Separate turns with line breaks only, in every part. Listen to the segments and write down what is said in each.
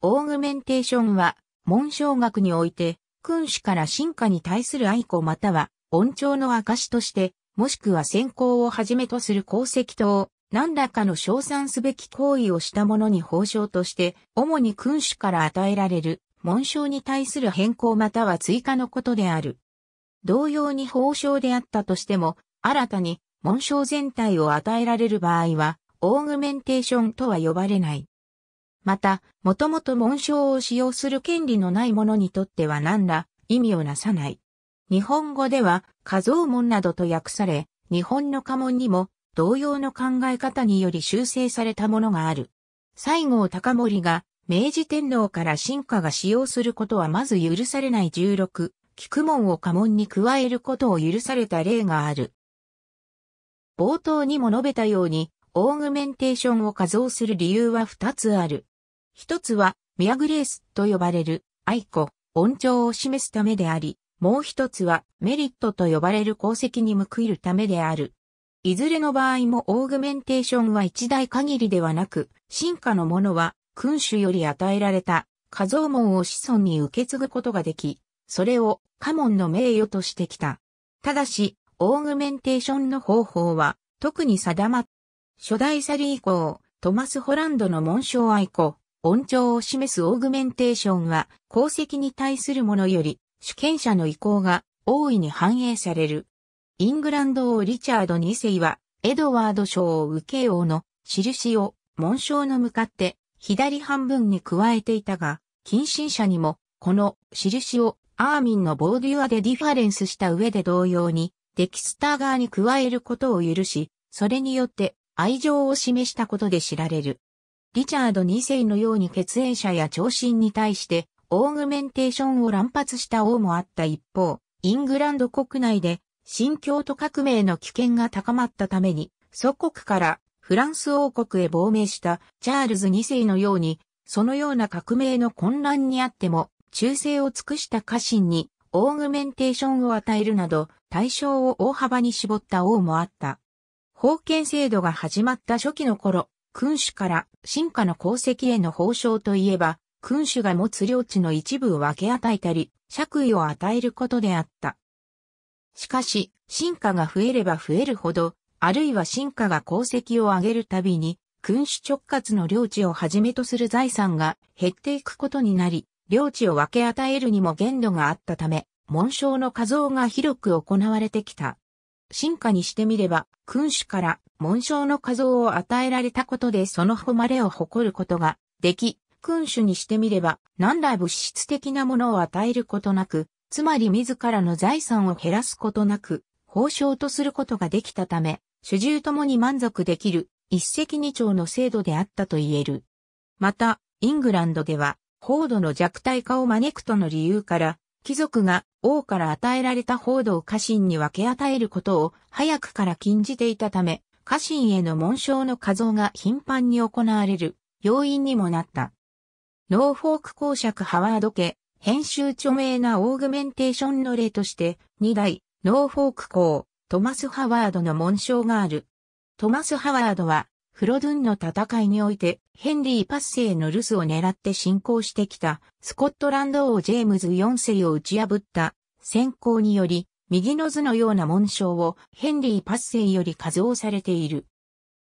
オーグメンテーションは、紋章学において、君主から進化に対する愛子または、恩寵の証として、もしくは先行をはじめとする功績等、何らかの称賛すべき行為をした者に報奨として、主に君主から与えられる、紋章に対する変更または追加のことである。同様に報奨であったとしても、新たに紋章全体を与えられる場合は、オーグメンテーションとは呼ばれない。また、もともと紋章を使用する権利のない者にとっては何ら意味をなさない。日本語では、画像紋などと訳され、日本の家紋にも同様の考え方により修正されたものがある。西郷隆盛が明治天皇から進化が使用することはまず許されない16、菊門を家紋に加えることを許された例がある。冒頭にも述べたように、オーグメンテーションを加増する理由は2つある。一つは、ミアグレースと呼ばれる、愛子、恩情を示すためであり、もう一つは、メリットと呼ばれる功績に報いるためである。いずれの場合もオーグメンテーションは一大限りではなく、進化のものは、君主より与えられた、家蔵門を子孫に受け継ぐことができ、それを家門の名誉としてきた。ただし、オーグメンテーションの方法は特に定まっ、初代サリー以降、トマス・ホランドの紋章愛子、音調を示すオーグメンテーションは、功績に対するものより、主権者の意向が大いに反映される。イングランド王リチャード2世は、エドワード賞を受け王の印を紋章の向かって左半分に加えていたが、近親者にもこの印をアーミンのボーデュアでディファレンスした上で同様にデキスター側に加えることを許し、それによって愛情を示したことで知られる。リチャード2世のように血縁者や長身に対して、オーグメンテーションを乱発した王もあった一方、イングランド国内で、新教徒革命の危険が高まったために、祖国からフランス王国へ亡命したチャールズ2世のように、そのような革命の混乱にあっても、忠誠を尽くした家臣にオーグメンテーションを与えるなど、対象を大幅に絞った王もあった。封建制度が始まった初期の頃、君主から進化の功績への報奨といえば、君主が持つ領地の一部を分け与えたり、爵位を与えることであった。しかし、進化が増えれば増えるほど、あるいは進化が功績を上げるたびに、君主直轄の領地をはじめとする財産が減っていくことになり、領地を分け与えるにも限度があったため、紋章の画像が広く行われてきた。進化にしてみれば、君主から紋章の画像を与えられたことでその誉れを誇ることができ、君主にしてみれば、何ら物質的なものを与えることなく、つまり自らの財産を減らすことなく、報奨とすることができたため、主従ともに満足できる、一石二鳥の制度であったと言える。また、イングランドでは、高度の弱体化を招くとの理由から、貴族が王から与えられた報道を家臣に分け与えることを早くから禁じていたため、家臣への紋章の画像が頻繁に行われる要因にもなった。ノーフォーク公爵ハワード家、編集著名なオーグメンテーションの例として、2代、ノーフォーク公、トマス・ハワードの紋章がある。トマス・ハワードは、フロドゥンの戦いにおいて、ヘンリー・パッセイの留守を狙って進行してきた、スコットランド王ジェームズ4世を打ち破った、先行により、右の図のような紋章をヘンリー・パッセイより数をされている。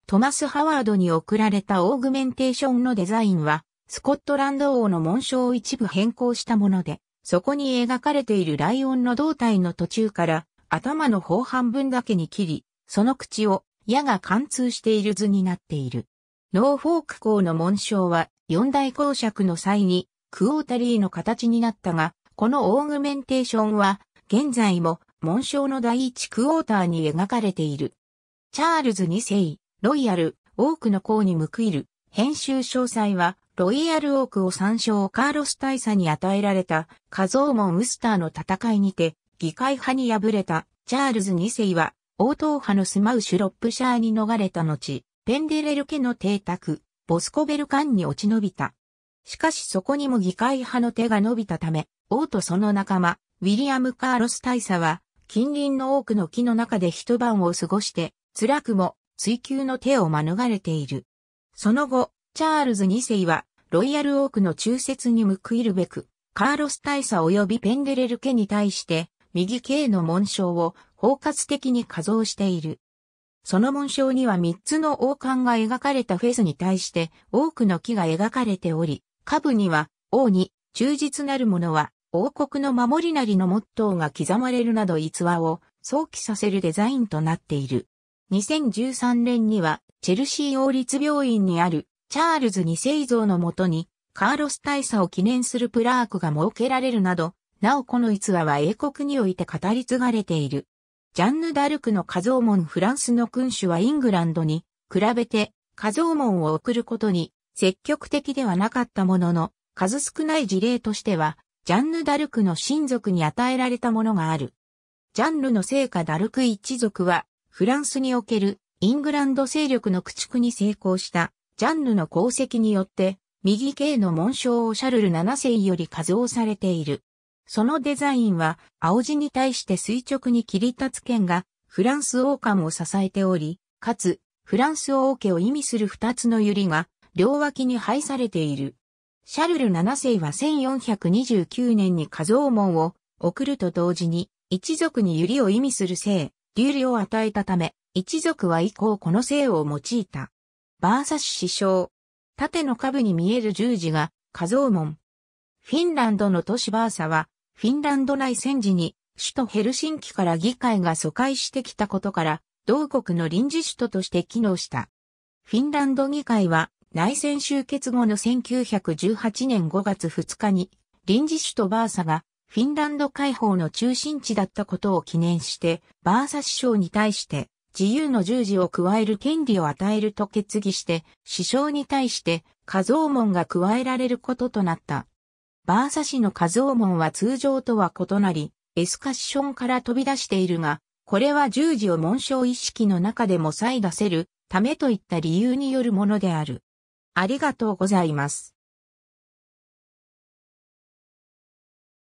トマス・ハワードに贈られたオーグメンテーションのデザインは、スコットランド王の紋章を一部変更したもので、そこに描かれているライオンの胴体の途中から、頭の方半分だけに切り、その口を矢が貫通している図になっている。ノーフォーク校の紋章は四大公爵の際にクオータリーの形になったが、このオーグメンテーションは現在も紋章の第一クォーターに描かれている。チャールズ2世、ロイヤル、多くの校に報いる、編集詳細は、ロイヤルオークを参照カーロス大佐に与えられた、カゾーモン・ウスターの戦いにて、議会派に敗れた、チャールズ2世は、王党派の住まうシュロップシャーに逃れた後、ペンデレル家の邸宅、ボスコベルカンに落ち延びた。しかしそこにも議会派の手が伸びたため、王とその仲間、ウィリアム・カーロス大佐は、近隣の多くの木の中で一晩を過ごして、辛くも追求の手を免れている。その後、チャールズ2世は、ロイヤルオークの中節に報いるべく、カーロス大佐及びペンデレル家に対して、右系の紋章を包括的に仮像している。その紋章には3つの王冠が描かれたフェスに対して多くの木が描かれており、下部には王に忠実なる者は王国の守りなりのモットーが刻まれるなど逸話を想起させるデザインとなっている。2013年にはチェルシー王立病院にあるチャールズ二世像のもとにカーロス大佐を記念するプラークが設けられるなど、なおこの逸話は英国において語り継がれている。ジャンヌ・ダルクのカゾーモンフランスの君主はイングランドに比べてカゾーモンを送ることに積極的ではなかったものの数少ない事例としてはジャンヌ・ダルクの親族に与えられたものがある。ジャンヌの聖家ダルク一族はフランスにおけるイングランド勢力の駆逐に成功したジャンヌの功績によって右系の紋章をシャルル7世より加増されている。そのデザインは青地に対して垂直に切り立つ剣がフランス王冠を支えており、かつフランス王家を意味する二つの百合が両脇に配されている。シャルル七世は1429年に家モ門を送ると同時に一族に百合を意味する姓、流理を与えたため、一族は以降この姓を用いた。バーサス首相。縦の下部に見える十字が、家蔵門。フィンランドの都市バーサは、フィンランド内戦時に、首都ヘルシンキから議会が疎開してきたことから、同国の臨時首都として機能した。フィンランド議会は、内戦終結後の1918年5月2日に、臨時首都バーサが、フィンランド解放の中心地だったことを記念して、バーサ首相に対して、自由の十字を加える権利を与えると決議して、首相に対して、加蔵門が加えられることとなった。バーサ市の数王門は通常とは異なり、エスカッションから飛び出しているが、これは十字を紋章意識の中でもさえ出せるためといった理由によるものである。ありがとうございます。